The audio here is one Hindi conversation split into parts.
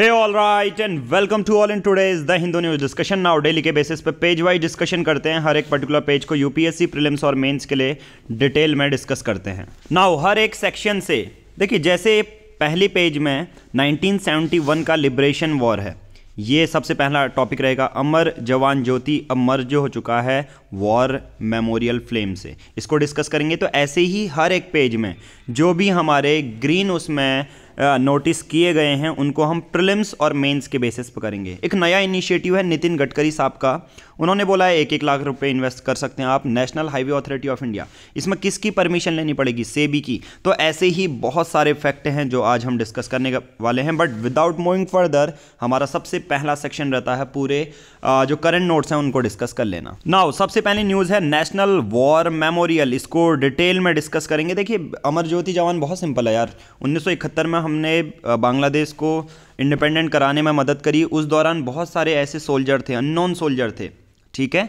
All right and welcome to all in in is the Hindu news discussion now daily के बेसिस पे पेज वाइज डिस्कशन करते हैं हर एक पर्टिकुलर पेज को यूपीएससी प्रीलिम्स और मेंस के लिए डिटेल में डिस्कस करते हैं नाउ हर एक सेक्शन से देखिए जैसे पहली पेज में 1971 का लिबरेशन वॉर है ये सबसे पहला टॉपिक रहेगा अमर जवान ज्योति अमर जो हो चुका है वॉर मेमोरियल फ्लेम से इसको डिस्कस करेंगे तो ऐसे ही हर एक पेज में जो भी हमारे ग्रीन उसमें नोटिस किए गए हैं उनको हम प्रिलिम्स और मेंस के बेसिस पर करेंगे एक नया इनिशिएटिव है नितिन गडकरी साहब का उन्होंने बोला है एक एक लाख रुपए इन्वेस्ट कर सकते हैं आप National highway authority of India इसमें किसकी परमिशन लेनी पड़ेगी सेबी की तो ऐसे ही बहुत सारे फैक्ट हैं जो आज हम डिस्कस करने वाले हैं बट विदाउट मूविंग फर्दर हमारा सबसे पहला सेक्शन रहता है पूरे जो करंट नोट्स हैं उनको डिस्कस कर लेना नाउ सबसे पहली न्यूज़ है नेशनल वॉर मेमोरियल इसको डिटेल में डिस्कस करेंगे देखिए अमर ज्योति जवान बहुत सिंपल है यार उन्नीस में हमने बांग्लादेश को इंडिपेंडेंट कराने में मदद करी उस दौरान बहुत सारे ऐसे सोल्जर थे अननोन सोल्जर थे ठीक है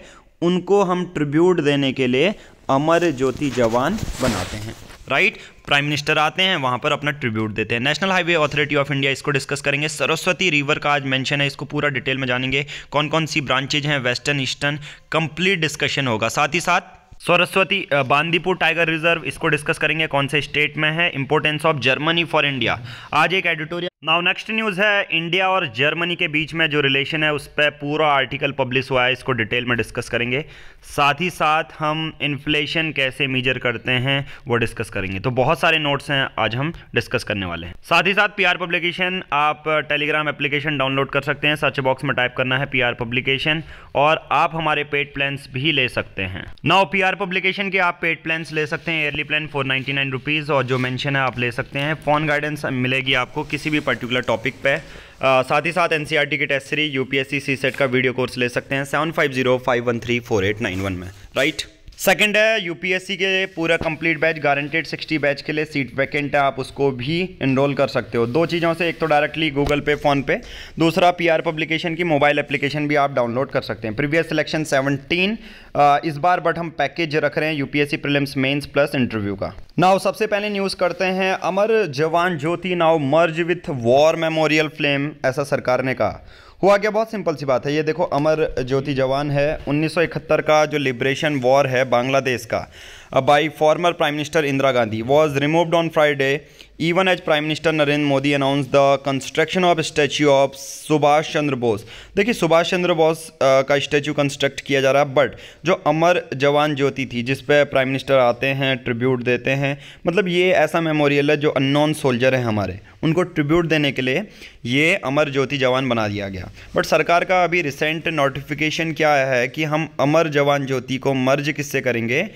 उनको हम ट्रिब्यूट देने के लिए अमर ज्योति जवान बनाते हैं राइट प्राइम मिनिस्टर आते हैं वहां पर अपना ट्रिब्यूट देते हैं national highway authority of India इसको डिस्कस करेंगे सरस्वती रिवर का आज मेंशन है इसको पूरा डिटेल में जानेंगे कौन कौन सी ब्रांचेज हैं वेस्टर्न ईस्टर्न कंप्लीट डिस्कशन होगा साथ ही साथ सरस्वती बांदीपुर टाइगर रिजर्व इसको डिस्कस करेंगे कौन से स्टेट में है importance of Germany for India आज एक एडिटोरियल नाउ नेक्स्ट न्यूज़ है इंडिया और जर्मनी के बीच में जो रिलेशन है उस पर पूरा आर्टिकल पब्लिश हुआ है इसको डिटेल में डिस्कस करेंगे साथ ही साथ हम इन्फ्लेशन कैसे मेजर करते हैं वो डिस्कस करेंगे तो बहुत सारे नोट्स हैं आज हम डिस्कस करने वाले हैं साथ ही साथ पीआर पब्लिकेशन आप टेलीग्राम एप्लीकेशन डाउनलोड कर सकते हैं सर्च बॉक्स में टाइप करना है पी पब्लिकेशन और आप हमारे पेड प्लान्स भी ले सकते हैं नाउ पी पब्लिकेशन के आप पेड प्लान्स ले सकते हैं एयरली प्लान फोर और जो मैंशन है आप ले सकते हैं फोन गाइडेंस मिलेगी आपको किसी भी पर्टिकुलर टॉपिक पे आ, साथ ही साथ एनसीईआरटी e की test series UPSC CSAT का वीडियो कोर्स ले सकते हैं seven five zero five one three four eight nine one में राइट सेकंड है यूपीएससी के पूरा कंप्लीट बैच गारंटेड 60 बैच के लिए सीट वैकेंट है आप उसको भी इनरोल कर सकते हो दो चीज़ों से एक तो डायरेक्टली गूगल पे फोन पे दूसरा पीआर पब्लिकेशन की मोबाइल एप्लीकेशन भी आप डाउनलोड कर सकते हैं प्रीवियस सिलेक्शन 17 इस बार बट हम पैकेज रख रहे हैं UPSC prelims mains plus interview का नाव सबसे पहले न्यूज़ करते हैं Amar Jawan Jyoti now merge with war memorial flame ऐसा सरकार ने कहा हुआ क्या बहुत सिंपल सी बात है ये देखो अमर ज्योति जवान है 1971 का जो लिब्रेशन वॉर है बांग्लादेश का by former prime minister Indira Gandhi was removed on Friday even as prime minister Narendra Modi announce the construction of statue of Subhash Chandra Bose देखिए सुभाष चंद्र बोस का स्टैचू कंस्ट्रक्ट किया जा रहा है बट जो अमर जवान ज्योति थी जिस पर प्राइम मिनिस्टर आते हैं ट्रिब्यूट देते हैं मतलब ये ऐसा मेमोरियल है जो अननोन सोल्जर हैं हमारे उनको ट्रिब्यूट देने के लिए ये अमर ज्योति जवान बना दिया गया बट सरकार का अभी रिसेंट नोटिफिकेशन क्या है कि हम अमर जवान ज्योति को मर्ज किससे करेंगे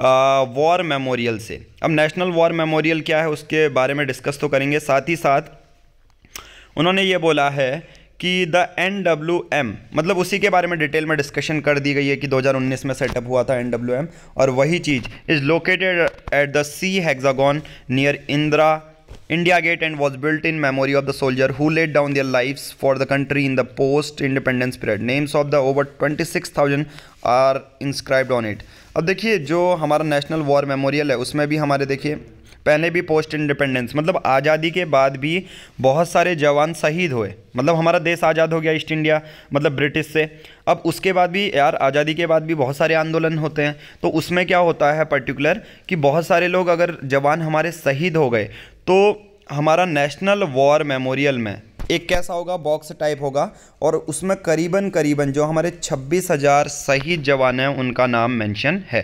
वॉर मेमोरियल से अब नेशनल वॉर मेमोरियल क्या है उसके बारे में डिस्कस तो करेंगे साथ ही साथ उन्होंने ये बोला है कि द एन डब्ल्यू एम मतलब उसी के बारे में डिटेल में डिस्कशन कर दी गई है कि 2019 में सेटअप हुआ था एन डब्ल्यू एम और वही चीज़ is located at the C hexagon near Indira India gate and was built in memory of the soldier who laid down their life for the country in the post independence period names of the over twenty six thousand are inscribed on it अब देखिए जो हमारा नेशनल वॉर मेमोरियल है उसमें भी हमारे देखिए पहले भी पोस्ट इंडिपेंडेंस मतलब आज़ादी के बाद भी बहुत सारे जवान शहीद हुए मतलब हमारा देश आज़ाद हो गया ईस्ट इंडिया मतलब ब्रिटिश से अब उसके बाद भी यार आज़ादी के बाद भी बहुत सारे आंदोलन होते हैं तो उसमें क्या होता है पर्टिकुलर कि बहुत सारे लोग अगर जवान हमारे शहीद हो गए तो हमारा नेशनल वॉर मेमोरियल में एक कैसा होगा बॉक्स टाइप होगा और उसमें करीबन करीबन जो हमारे छब्बीस हज़ार शहीद जवान हैं उनका नाम मेंशन है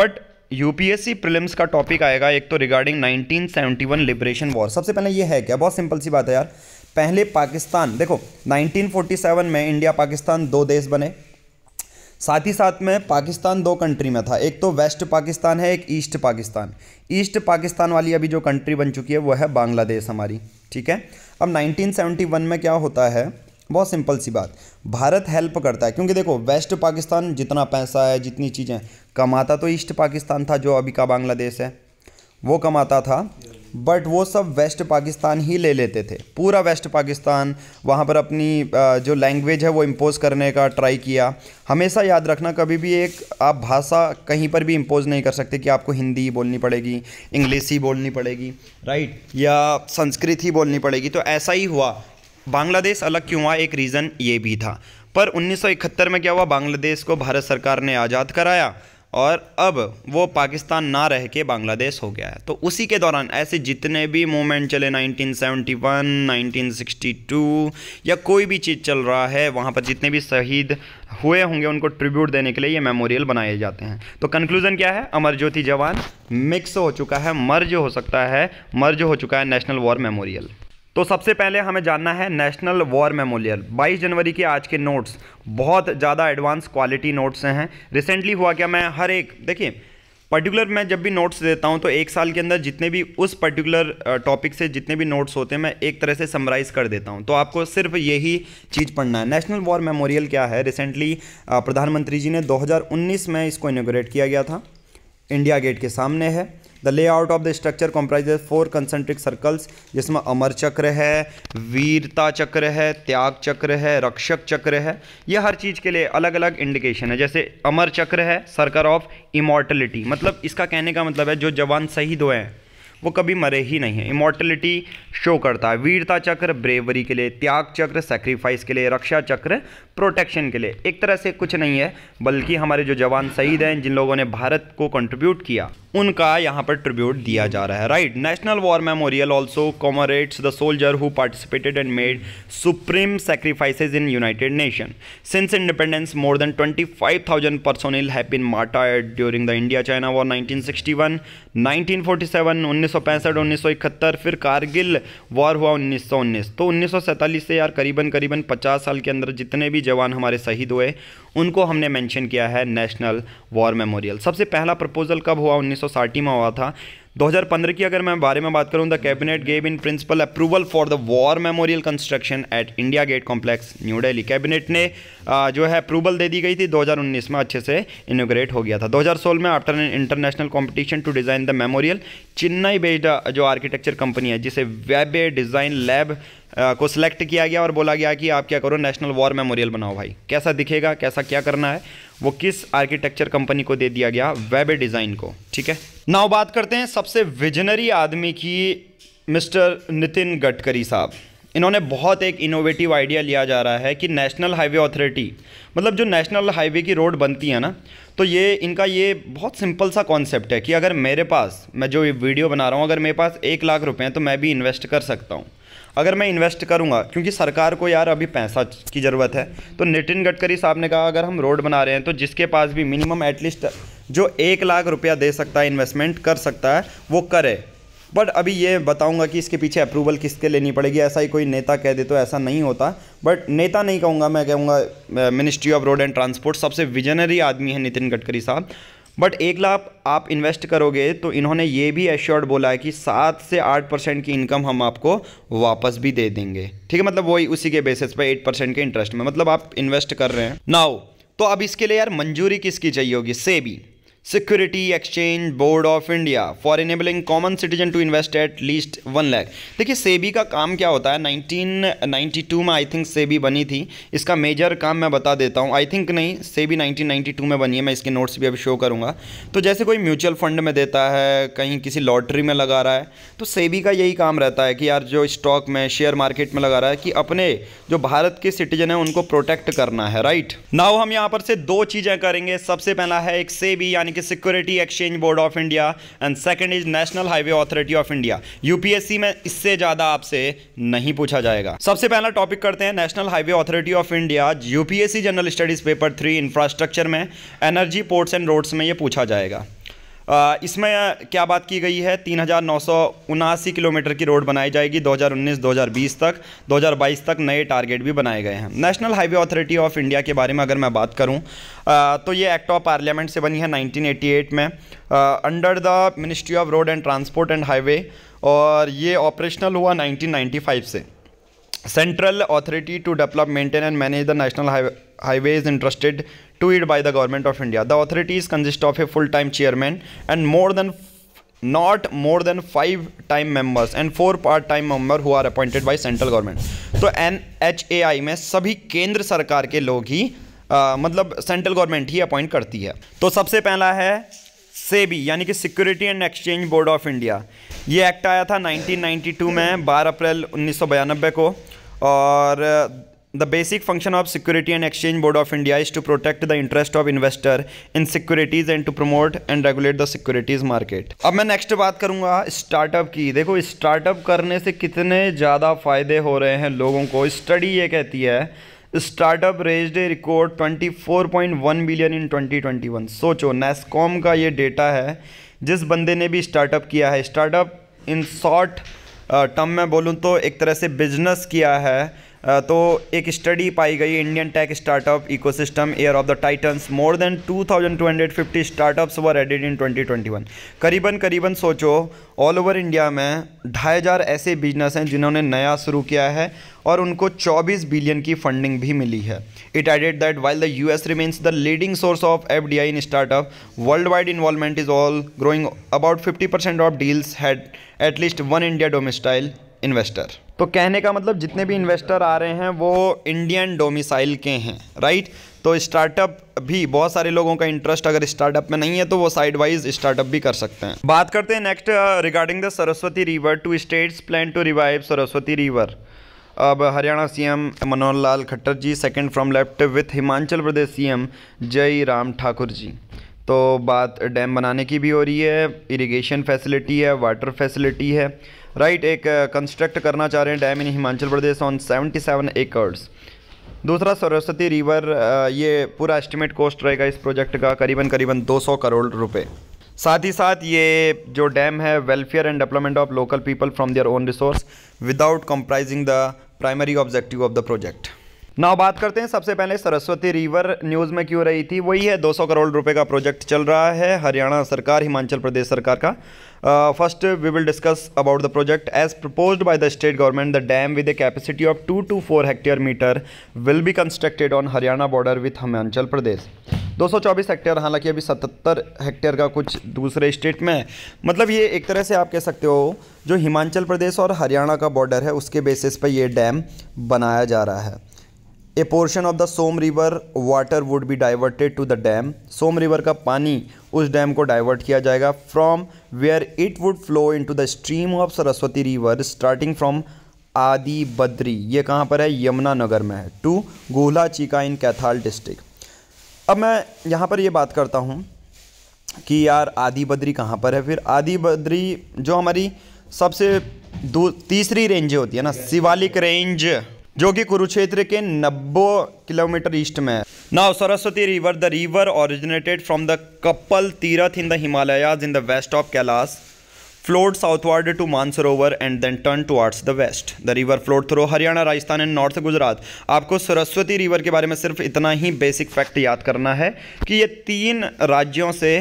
बट यूपीएससी प्रीलिम्स का टॉपिक आएगा एक तो रिगार्डिंग 1971 लिबरेशन वॉर सबसे पहले ये है क्या बहुत सिंपल सी बात है यार पहले पाकिस्तान देखो 1947 में इंडिया पाकिस्तान दो देश बने साथ ही साथ में पाकिस्तान दो कंट्री में था एक तो वेस्ट पाकिस्तान है एक ईस्ट पाकिस्तान ईस्ट पाकिस्तान वाली अभी जो कंट्री बन चुकी है वो है बांग्लादेश हमारी ठीक है अब 1971 में क्या होता है बहुत सिंपल सी बात भारत हेल्प करता है क्योंकि देखो वेस्ट पाकिस्तान जितना पैसा है जितनी चीज़ें कमाता तो ईस्ट पाकिस्तान था जो अभी का बांग्लादेश है वो कमाता था बट वो सब वेस्ट पाकिस्तान ही ले लेते थे पूरा वेस्ट पाकिस्तान वहाँ पर अपनी जो लैंग्वेज है वो इम्पोज़ करने का ट्राई किया हमेशा याद रखना कभी भी एक आप भाषा कहीं पर भी इम्पोज़ नहीं कर सकते कि आपको हिंदी बोलनी पड़ेगी इंग्लिश ही बोलनी पड़ेगी राइट या संस्कृत ही बोलनी पड़ेगी तो ऐसा ही हुआ बांग्लादेश अलग क्यों हुआ एक रीज़न ये भी था पर 1971 में क्या हुआ बांग्लादेश को भारत सरकार ने आज़ाद कराया और अब वो पाकिस्तान ना रह के बांग्लादेश हो गया है तो उसी के दौरान ऐसे जितने भी मोमेंट चले 1971, 1962 या कोई भी चीज़ चल रहा है वहाँ पर जितने भी शहीद हुए होंगे उनको ट्रिब्यूट देने के लिए ये मेमोरियल बनाए जाते हैं तो कंक्लूजन क्या है अमर ज्योति जवान मिक्स हो चुका है मर्ज हो सकता है मर्ज हो चुका है नेशनल वॉर मेमोरियल तो सबसे पहले हमें जानना है नेशनल वॉर मेमोरियल 22 जनवरी के आज के नोट्स बहुत ज़्यादा एडवांस क्वालिटी नोट्स हैं रिसेंटली हुआ क्या मैं हर एक देखिए पर्टिकुलर मैं जब भी नोट्स देता हूँ तो एक साल के अंदर जितने भी उस पर्टिकुलर टॉपिक से जितने भी नोट्स होते हैं मैं एक तरह से समराइज़ कर देता हूँ तो आपको सिर्फ यही चीज़ पढ़ना है नेशनल वॉर मेमोरियल क्या है रिसेंटली प्रधानमंत्री जी ने 2019 में इसको इनोग्रेट किया गया था इंडिया गेट के सामने है the layout of the structure comprise four concentric circles जिसमें अमर चक्र है वीरता चक्र है त्याग चक्र है रक्षक चक्र है यह हर चीज़ के लिए अलग अलग इंडिकेशन है जैसे अमर चक्र है सर्कल ऑफ इमोर्टलिटी मतलब इसका कहने का मतलब है जो जवान शहीद हुए हैं वो कभी मरे ही नहीं है इमोर्टलिटी शो करता है वीरता चक्र ब्रेवरी के लिए त्याग चक्र सेक्रीफाइस के लिए रक्षा चक्र प्रोटेक्शन के लिए एक तरह से कुछ नहीं है बल्कि हमारे जो जवान शहीद हैं जिन लोगों ने भारत को कंट्रीब्यूट किया उनका यहाँ पर ट्रिब्यूट दिया जा रहा है right national war memorial also commemorates the soldier who participated and made supreme thousand in have been martyred during the India China war nineteen sixty one nineteen forty seven उन्नीस सौ पैंसठ उन्नीस सौ इकहत्तर फिर कारगिल वॉर हुआ उन्नीस सौ उन्नीस तो उन्नीस सौ सैंतालीस से यार करीबन करीबन पचास साल के अंदर जितने भी जवान हमारे शहीद हुए उनको हमने मैंशन किया है नेशनल वॉर मेमोरियल सबसे पहला प्रपोजल कब हुआ उन्नीस में हुआ था 2015 की अगर मैं बारे में बात करूं the cabinet gave in principle approval for the war memorial construction at India gate complex new Delhi cabinet ने जो है अप्रूवल दे दी गई थी 2019 में अच्छे से इनोग्रेट हो गया था 2016 में after an international competition to design the memorial Chennai based जो आर्किटेक्चर कंपनी है जिसे वेब डिज़ाइन लैब को सिलेक्ट किया गया और बोला गया कि आप क्या करो नेशनल वॉर मेमोरियल बनाओ भाई कैसा दिखेगा कैसा क्या करना है वो किस आर्किटेक्चर कंपनी को दे दिया गया वेब डिज़ाइन को ठीक है नाउ बात करते हैं सबसे विजनरी आदमी की मिस्टर नितिन गडकरी साहब इन्होंने बहुत एक इनोवेटिव आइडिया लिया जा रहा है कि नेशनल हाईवे अथॉरिटी मतलब जो नेशनल हाईवे की रोड बनती है ना तो ये इनका ये बहुत सिंपल सा कॉन्सेप्ट है कि अगर मेरे पास मैं जो ये वीडियो बना रहा हूँ अगर मेरे पास एक लाख रुपए हैं तो मैं भी इन्वेस्ट कर सकता हूँ अगर मैं इन्वेस्ट करूँगा क्योंकि सरकार को यार अभी पैसा की ज़रूरत है तो नितिन गडकरी साहब ने कहा अगर हम रोड बना रहे हैं तो जिसके पास भी मिनिमम एटलीस्ट जो एक लाख रुपया दे सकता है इन्वेस्टमेंट कर सकता है वो करे बट अभी ये बताऊंगा कि इसके पीछे अप्रूवल किसके लेनी पड़ेगी ऐसा ही कोई नेता कह दे तो ऐसा नहीं होता बट नेता नहीं कहूँगा मैं कहूँगा ministry of road and transport सबसे विजनरी आदमी है नितिन गडकरी साहब बट एक लाख आप इन्वेस्ट करोगे तो इन्होंने ये भी एश्योर्ड बोला है कि सात से आठ परसेंट की इनकम हम आपको वापस भी दे देंगे ठीक है मतलब वही उसी के बेसिस पे एट परसेंट के इंटरेस्ट में मतलब आप इन्वेस्ट कर रहे हैं नाउ तो अब इसके लिए यार मंजूरी किसकी चाहिए होगी SEBI security exchange board of India for enabling common citizen to invest at least one lakh देखिए सेबी का काम क्या होता है 1992 में आई थिंक सेबी बनी थी इसका मेजर काम मैं बता देता हूँ आई थिंक नहीं सेबी 1992 में बनी है मैं इसके नोट्स भी अभी शो करूँगा तो जैसे कोई म्यूचुअल फंड में देता है कहीं किसी लॉटरी में लगा रहा है तो सेबी का यही काम रहता है कि यार जो स्टॉक में शेयर मार्केट में लगा रहा है कि अपने जो भारत के सिटीजन है उनको प्रोटेक्ट करना है राइट नाव हम यहाँ पर से दो चीज़ें करेंगे सबसे पहला है एक सेबी यानी bank is security exchange board of India and second is national highway authority of India UPSC में इससे ज्यादा आपसे नहीं पूछा जाएगा सबसे पहला टॉपिक करते हैं national highway authority of India UPSC general studies paper three infrastructure में एनर्जी पोर्ट्स एंड रोड्स में यह पूछा जाएगा इसमें क्या बात की गई है तीन किलोमीटर की रोड बनाई जाएगी 2019-2020 तक 2022 तक नए टारगेट भी बनाए गए हैं national highway authority of India के बारे में अगर मैं बात करूं तो ये एक्ट ऑफ पार्लियामेंट से बनी है 1988 में under the ministry of road and transport and highway और ये ऑपरेशनल हुआ नाइनटीन से central authority to develop maintain and manage the national highways entrusted to by the government of India the The is consist of a full time chairman and more than not more than five time members and four part time member who are appointed by central government तो एन एच ए आई में सभी केंद्र सरकार के लोग ही आ, मतलब सेंट्रल गवर्नमेंट ही अपॉइंट करती है तो सबसे पहला है सेबी यानी कि security and exchange board of India ये एक्ट आया था 1992 में 12 अप्रैल उन्नीस को और The basic function of Security and Exchange Board of India is to protect the interest of investor in securities and to promote and regulate the securities market. अब मैं नेक्स्ट बात करूंगा स्टार्टअप की देखो स्टार्टअप करने से कितने ज़्यादा फ़ायदे हो रहे हैं लोगों को स्टडी ये कहती है startup raised record 24.1 billion in 2021 सोचो नेस्कॉम का ये डेटा है जिस बंदे ने भी स्टार्टअप किया है स्टार्टअप इन शॉर्ट टर्म में बोलूँ तो एक तरह से बिजनेस किया है तो एक स्टडी पाई गई Indian tech startup ecosystem year of the titans more than 2250 startups were added in 2021 करीबन करीबन सोचो ऑल ओवर इंडिया में ढाई हज़ार ऐसे बिजनेस हैं जिन्होंने नया शुरू किया है और उनको 24 बिलियन की फंडिंग भी मिली है it added that while the U S remains the leading source of F D I in startup world wide involvement is all growing about 50 percent of deals had at least one India domestic investor तो कहने का मतलब जितने भी इन्वेस्टर आ रहे हैं वो इंडियन डोमिसाइल के हैं राइट तो स्टार्टअप भी बहुत सारे लोगों का इंटरेस्ट अगर स्टार्टअप में नहीं है तो वो साइड वाइज स्टार्टअप भी कर सकते हैं बात करते हैं next regarding the Saraswati river two states plan to revive Saraswati river अब Haryana CM Manohar Lal Khattar ji second from left with Himachal Pradesh CM Jai Ram Thakur जी तो बात डैम बनाने की भी हो रही है इरिगेशन फैसिलिटी है वाटर फैसिलिटी है राइट एक कंस्ट्रक्ट uh, करना चाह रहे हैं dam in Himachal Pradesh on 77 seven acres दूसरा सरस्वती रिवर uh, ये पूरा एस्टिमेट कॉस्ट रहेगा इस प्रोजेक्ट का करीबन करीबन 200 करोड़ रुपए साथ ही साथ ये जो डैम है welfare and development of local people from their own resource without compromising the primary objective of the project now बात करते हैं सबसे पहले सरस्वती रिवर न्यूज़ में क्यों रही थी वही है 200 करोड़ रुपए का प्रोजेक्ट चल रहा है हरियाणा सरकार हिमाचल प्रदेश सरकार का first we will discuss about the project as propose by the state government the dam with a capacity of two two four hectare metre will be constructed on Haryana border with Himachal Pradesh 224 hectare हालांकि अभी 77 हेक्टेयर का कुछ दूसरे स्टेट में है मतलब ये एक तरह से आप कह सकते हो जो हिमाचल प्रदेश और हरियाणा का बॉर्डर है उसके बेसिस पर यह डैम बनाया जा रहा है a portion of the Som river water would be diverted to the dam Som river का पानी उस डैम को डाइवर्ट किया जाएगा from where it would flow in to the stream of Saraswati river starting from Adi Badri ये कहाँ पर है यमुनानगर में है टू गोला चीका इन कैथाल डिस्ट्रिक्ट अब मैं यहाँ पर ये बात करता हूँ कि यार आदि बद्री कहाँ पर है फिर आदि बद्री जो हमारी सबसे दो तीसरी रेंज होती है ना शिवालिक रेंज जो कि कुरुक्षेत्र के 90 किलोमीटर ईस्ट में है now Saraswati river the river originated from the Kapal Tirth in the Himalayas in the west of Kailash flowed southward to Mansarovar and then turn towards the west the river flowed through Haryana Rajasthan and north Gujarat आपको सरस्वती रिवर के बारे में सिर्फ इतना ही बेसिक फैक्ट याद करना है कि ये तीन राज्यों से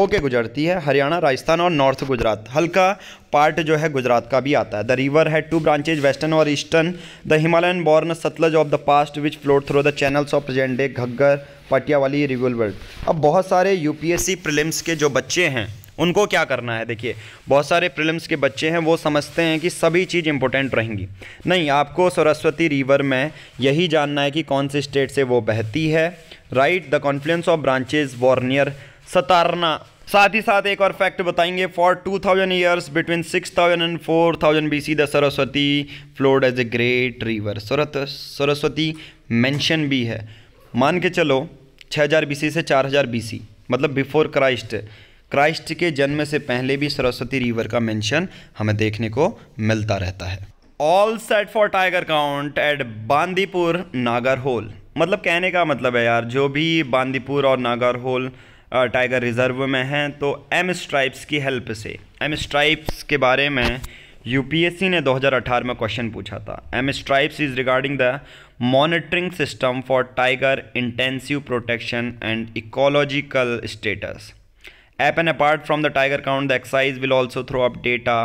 होके गुजरती है हरियाणा राजस्थान और नॉर्थ गुजरात हल्का पार्ट जो है गुजरात का भी आता है द रिवर है टू ब्रांचेज वेस्टर्न और eastern the Himalayan born Sutlej of the past which flowed through the channels of present day Ghaggar Patialiwali rivulet अब बहुत सारे यूपीएससी प्रिलिम्स के जो बच्चे हैं उनको क्या करना है देखिए बहुत सारे प्रिलिम्स के बच्चे हैं वो समझते हैं कि सभी चीज़ इंपॉर्टेंट रहेंगी नहीं आपको सरस्वती रिवर में यही जानना है कि कौन से स्टेट से वो बहती है right the confluence of branches वॉर्नियर सतारना साथ ही साथ एक और फैक्ट बताएंगे for 2000 thousand years between 6000 and four thousand B C the Saraswati flowed as a great river Saraswati mention भी है मान के चलो 6000 सी से 4000 बीसी मतलब बिफोर क्राइस्ट क्राइस्ट के जन्म से पहले भी सरस्वती रिवर का मेंशन हमें देखने को मिलता रहता है all set for tiger count at Bandipur Nagarhole मतलब कहने का मतलब है यार जो भी बांदीपुर और नागर होल टाइगर रिज़र्व में हैं तो एम स्ट्राइप्स की हेल्प से एम स्ट्राइप्स के बारे में यूपीएससी ने 2018 में क्वेश्चन पूछा था M stripes is regarding the monitoring system for tiger intensive protection and ecological status app and apart from the tiger count the exercise will also throw up data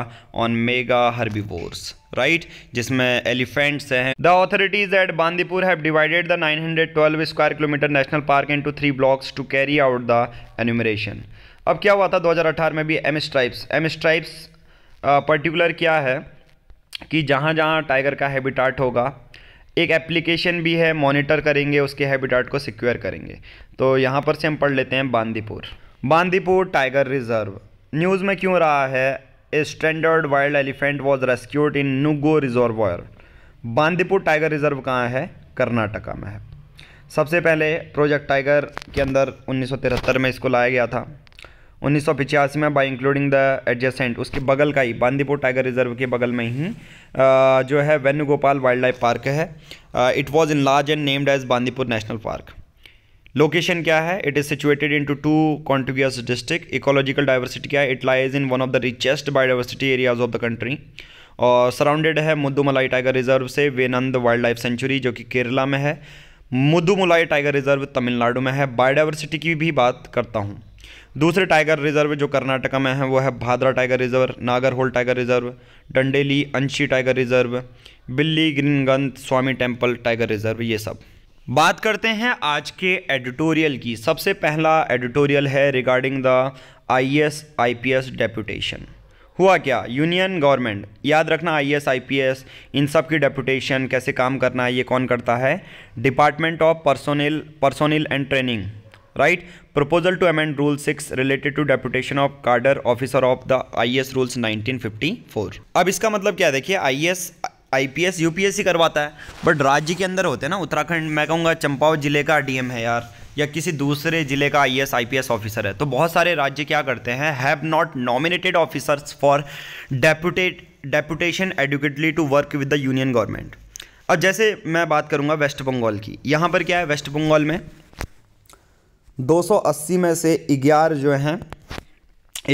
on mega herbivores right जिसमें एलिफेंट्स हैं the authorities at Bandipur have divided the 912 square kilometre national park into three blocks to carry out the enumeration अब क्या हुआ था 2018 में भी M stripes M stripes particular क्या है कि जहाँ जहाँ टाइगर का हैबिटाट होगा एक एप्लीकेशन भी है मॉनिटर करेंगे उसके हैबिटाट को सिक्योर करेंगे तो यहाँ पर से हम पढ़ लेते हैं Bandipur Bandipur tiger reserve news में क्यों रहा है a stranded wild elephant was rescued in Nugu Reservoir. Bandipur tiger reserve कहाँ है कर्नाटका में है सबसे पहले प्रोजेक्ट टाइगर के अंदर 1973 में इसको लाया गया था उन्नीस में बाई इंक्लूडिंग द एडजस्टेंट उसके बगल का ही बांदीपुर टाइगर रिजर्व के बगल में ही जो है वेनुगोपाल वाइल्ड लाइफ पार्क है it was in large and named as Bandipur national park location क्या है it is situated in two two contiguous district ecological diversity क्या है it lies in one of the richest biodiversity areas of the country और सराउंडेड है मुद्दुमलाई टाइगर रिजर्व से वेनंद वाइल्ड लाइफ सेंचुरी जो कि केरला में है मुद्दुमलाई टाइगर रिजर्व तमिलनाडु में है बायोडाइवर्सिटी की भी बात करता हूँ दूसरे टाइगर रिजर्व जो कर्नाटका में है वो है Bhadra tiger reserve Nagarhole tiger reserve Dandeli Anshi tiger reserve बिल्ली ग्रीनगंज स्वामी टेम्पल टाइगर रिजर्व ये सब बात करते हैं आज के एडिटोरियल की सबसे पहला एडिटोरियल है regarding the IAS IPS deputation हुआ क्या यूनियन गवर्नमेंट याद रखना आईएएस आईपीएस e इन सब की डेपुटेशन कैसे काम करना है ये कौन करता है department of personnel personnel and training right proposal to amend rule six related to deputation of cadre officer of the I S rules 1954 अब इसका मतलब क्या देखिए I S e IPS UPSC करवाता है बट राज्य के अंदर होते हैं ना उत्तराखंड मैं कहूँगा चंपावत ज़िले का डीएम है यार या किसी दूसरे ज़िले का आईएएस आईपीएस ऑफिसर है तो बहुत सारे राज्य क्या करते हैं have not nominated officers for depute deputation adequately to work with the union government अब जैसे मैं बात करूँगा वेस्ट बंगाल की यहाँ पर क्या है वेस्ट बंगाल में 280 में से ग्यारह जो हैं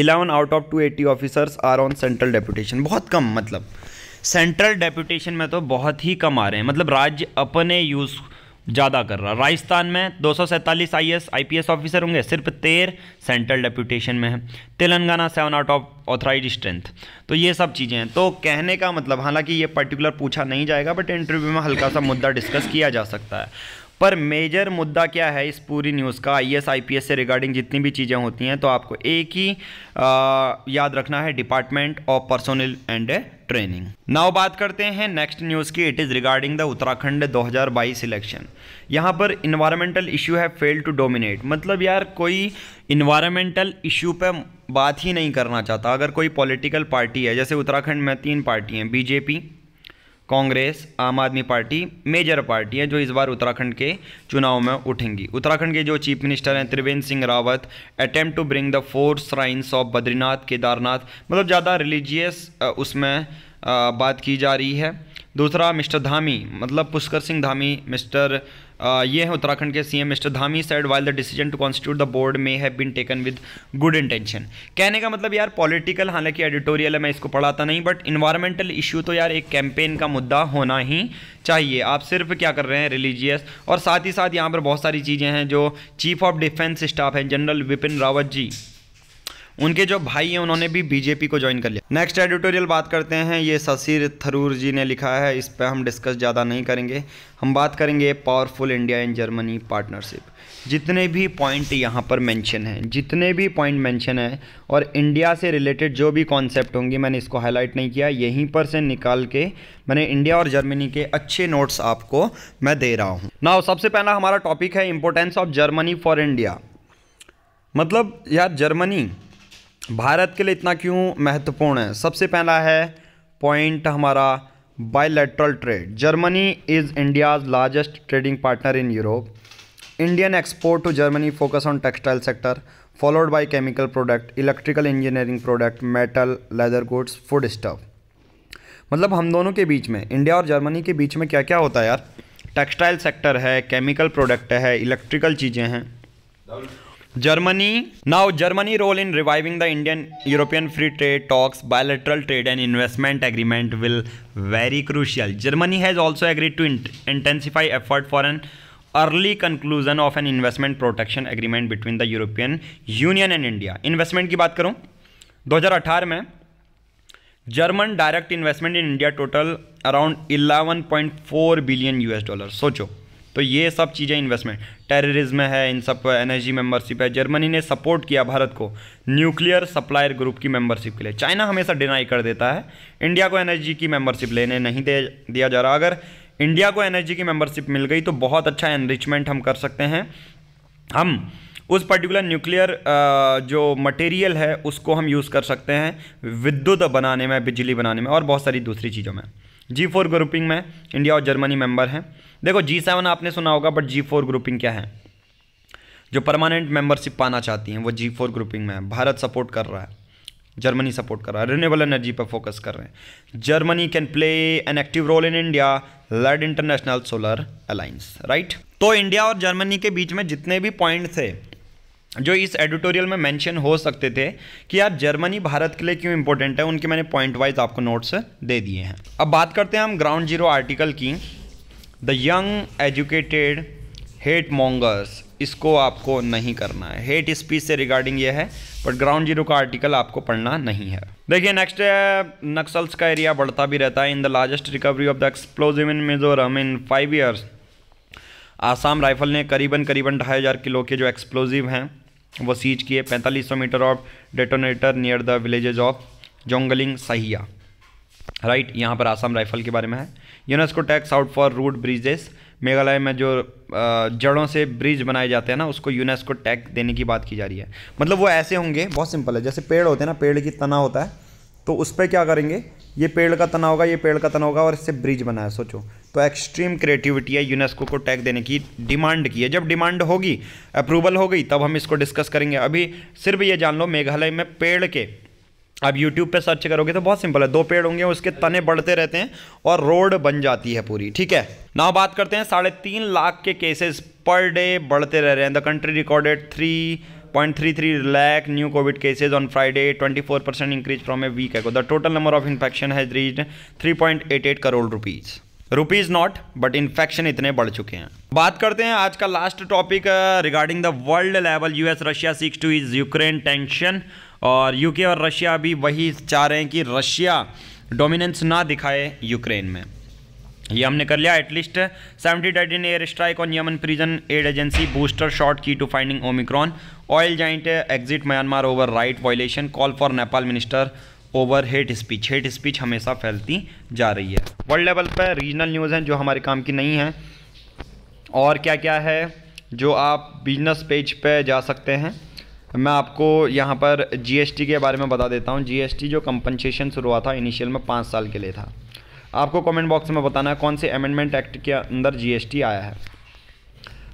11 out of 280 officers are on central deputation बहुत कम मतलब सेंट्रल डेपुटेशन में तो बहुत ही कम आ रहे हैं मतलब राज्य अपने यूज़ ज़्यादा कर रहा राजस्थान में दो सौ सैंतालीस I S I P S officer होंगे सिर्फ तेरह सेंट्रल डेपुटेशन में है Telangana seven out of authorise strength तो ये सब चीज़ें हैं तो कहने का मतलब हालांकि ये पर्टिकुलर पूछा नहीं जाएगा बट इंटरव्यू में हल्का सा मुद्दा डिस्कस किया जा सकता है पर मेजर मुद्दा क्या है इस पूरी न्यूज़ का आई एस से रिगार्डिंग जितनी भी चीज़ें होती हैं तो आपको एक ही आ, याद रखना है department of personnel and training now बात करते हैं नेक्स्ट न्यूज़ की it is regarding the Uttarakhand 2022 election यहाँ पर इन्वायरमेंटल इशू है फेल टू डोमिनेट मतलब यार कोई इन्वायरमेंटल इशू पर बात ही नहीं करना चाहता अगर कोई पॉलिटिकल पार्टी है जैसे उत्तराखंड में तीन पार्टी हैं बीजेपी कांग्रेस आम आदमी पार्टी मेजर पार्टी हैं जो इस बार उत्तराखंड के चुनाव में उठेंगी उत्तराखंड के जो चीफ मिनिस्टर हैं Trivendra Singh Rawat attempt to bring the four shrines of Badrinath Kedarnath मतलब ज़्यादा रिलीजियस उसमें बात की जा रही है दूसरा मिस्टर धामी मतलब पुष्कर सिंह धामी मिस्टर ये हैं उत्तराखंड के CM mister Dhami side while the decision to constitute the board may have been taken with good intention कहने का मतलब यार पॉलिटिकल हालांकि एडिटोरियल है मैं इसको पढ़ाता नहीं बट इन्वायरमेंटल इशू तो यार एक कैंपेन का मुद्दा होना ही चाहिए आप सिर्फ क्या कर रहे हैं रिलीजियस और साथ ही साथ यहाँ पर बहुत सारी चीज़ें हैं जो चीफ ऑफ डिफेंस स्टाफ हैं जनरल विपिन रावत जी उनके जो भाई हैं उन्होंने भी बीजेपी को ज्वाइन कर लिया नेक्स्ट एडिटोरियल बात करते हैं ये शशिर थरूर जी ने लिखा है इस पर हम डिस्कस ज़्यादा नहीं करेंगे हम बात करेंगे powerful India and Germany partnership जितने भी पॉइंट यहाँ पर मेंशन हैं जितने भी पॉइंट मेंशन है और इंडिया से रिलेटेड जो भी कॉन्सेप्ट होंगे मैंने इसको हाईलाइट नहीं किया यहीं पर से निकाल के मैंने इंडिया और जर्मनी के अच्छे नोट्स आपको मैं दे रहा हूँ ना सबसे पहला हमारा टॉपिक है importance of Germany for India मतलब यार जर्मनी भारत के लिए इतना क्यों महत्वपूर्ण है सबसे पहला है पॉइंट हमारा bilateral trade Germany is India's largest trading partner in Europe Indian export to Germany focus on textile sector followed by chemical product electrical engineering product metal leather goods food stuff मतलब हम दोनों के बीच में इंडिया और जर्मनी के बीच में क्या क्या होता है यार टेक्सटाइल सेक्टर है केमिकल प्रोडक्ट है इलेक्ट्रिकल चीज़ें हैं Germany now Germany role in reviving the Indian European free trade talks bilateral trade and investment agreement will very crucial Germany has also agree to intensify effort for an early conclusion of an investment protection agreement between the European Union and India investment की बात करूँ दो हजार अठारह में German direct investment in India total around eleven point four billion U S dollar सोचो तो ये सब चीज़ें इन्वेस्टमेंट टेररिज्म है इन सब एनर्जी मेंबरशिप है जर्मनी ने सपोर्ट किया भारत को न्यूक्लियर सप्लायर ग्रुप की मेंबरशिप के लिए चाइना हमेशा डिनाई कर देता है इंडिया को एनर्जी की मेंबरशिप लेने नहीं दे दिया जा रहा अगर इंडिया को एनर्जी की मेंबरशिप मिल गई तो बहुत अच्छा एनरिचमेंट हम कर सकते हैं हम उस पर्टिकुलर न्यूक्लियर जो मटेरियल है उसको हम यूज़ कर सकते हैं विद्युत बनाने में बिजली बनाने में और बहुत सारी दूसरी चीज़ों में जी फोर ग्रुपिंग में इंडिया और जर्मनी मेंबर हैं देखो जी सेवन आपने सुना होगा बट जी फोर ग्रुपिंग क्या है जो परमानेंट मेंबरशिप पाना चाहती हैं वो जी फोर ग्रुपिंग में है भारत सपोर्ट कर रहा है जर्मनी सपोर्ट कर रहा है रिन्यूएबल एनर्जी पर फोकस कर रहे हैं Germany can play an active role in India led international solar alliance right तो इंडिया और जर्मनी के बीच में जितने भी पॉइंट थे जो इस एडिटोरियल में मेंशन हो सकते थे कि यार जर्मनी भारत के लिए क्यों इंपॉर्टेंट है उनके मैंने पॉइंट वाइज आपको नोट्स दे दिए हैं अब बात करते हैं हम ग्राउंड जीरो आर्टिकल की the young educated hate mongers इसको आपको नहीं करना है हेट स्पीच से रिगार्डिंग ये है बट ग्राउंड जीरो का आर्टिकल आपको पढ़ना नहीं है देखिए नेक्स्ट है uh, नक्सल्स का एरिया बढ़ता भी रहता है in the largest recovery of the explosive in Mizoram in five years Assam rifle ने करीबन करीबन ढाई हज़ार किलो के जो एक्सप्लोजिव हैं वो सीज किए पैंतालीस सौ metre of detonator near the villages of जोंगलिंग सहिया राइट यहाँ पर आसाम राइफल के बारे में है UNESCO tags out for root bridges Meghalaya में जो जड़ों से ब्रिज बनाए जाते हैं ना उसको यूनेस्को टैग देने की बात की जा रही है मतलब वो ऐसे होंगे बहुत सिंपल है जैसे पेड़ होते हैं ना पेड़ की तना होता है तो उस पर क्या करेंगे ये पेड़ का तना होगा ये पेड़ का तना होगा और इससे ब्रिज बनाया सोचो तो एक्सट्रीम क्रिएटिविटी है यूनेस्को को टैग देने की डिमांड की है जब डिमांड होगी अप्रूवल हो गई तब हम इसको डिस्कस करेंगे अभी सिर्फ ये जान लो मेघालय में पेड़ के आप YouTube पे सर्च करोगे तो बहुत सिंपल है दो पेड़ होंगे उसके तने बढ़ते रहते हैं और रोड बन जाती है पूरी ठीक है ना बात करते हैं साढ़े तीन लाख के केसेस पर डे बढ़ते रह रहे हैं the country recorded three point three three lakh new covid cases on Friday twenty four percent increase from a week है the total number of infection has reached three point eight eight crore rupees rupees not but infection इतने बढ़ चुके हैं बात करते हैं आज का last topic regarding the world level US Russia six two is Ukraine tension और यूके और रशिया भी वही चाह रहे हैं कि रशिया डोमिनेंस ना दिखाए यूक्रेन में ये हमने कर लिया at least seventy in air strike on Yemen prison aid agency booster shot key to finding Omicron oil giant exit Myanmar over right violation call for Nepal minister over hate speech hate speech हमेशा फैलती जा रही है वर्ल्ड लेवल पर रीजनल न्यूज़ हैं जो हमारे काम की नहीं हैं और क्या क्या है जो आप बिजनेस पेज पे जा सकते हैं मैं आपको यहाँ पर जीएसटी के बारे में बता देता हूँ जीएसटी जो कंपनसेशन शुरू हुआ था इनिशियल में पाँच साल के लिए था आपको कमेंट बॉक्स में बताना है कौन से अमेंडमेंट एक्ट के अंदर जीएसटी आया है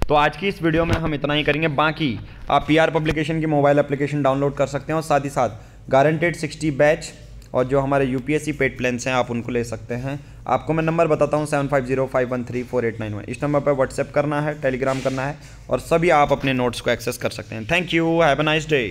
तो आज की इस वीडियो में हम इतना ही करेंगे बाकी आप पी पब्लिकेशन की मोबाइल एप्लीकेशन डाउनलोड कर सकते हैं और साथ ही साथ गारंटेड सिक्सटी बैच और जो हमारे यू पी पेड प्लान्स हैं आप उनको ले सकते हैं आपको मैं नंबर बताता हूँ seven five zero five one three four eight nine one इस नंबर पर व्हाट्सएप करना है टेलीग्राम करना है और सभी आप अपने नोट्स को एक्सेस कर सकते हैं thank you have a nice day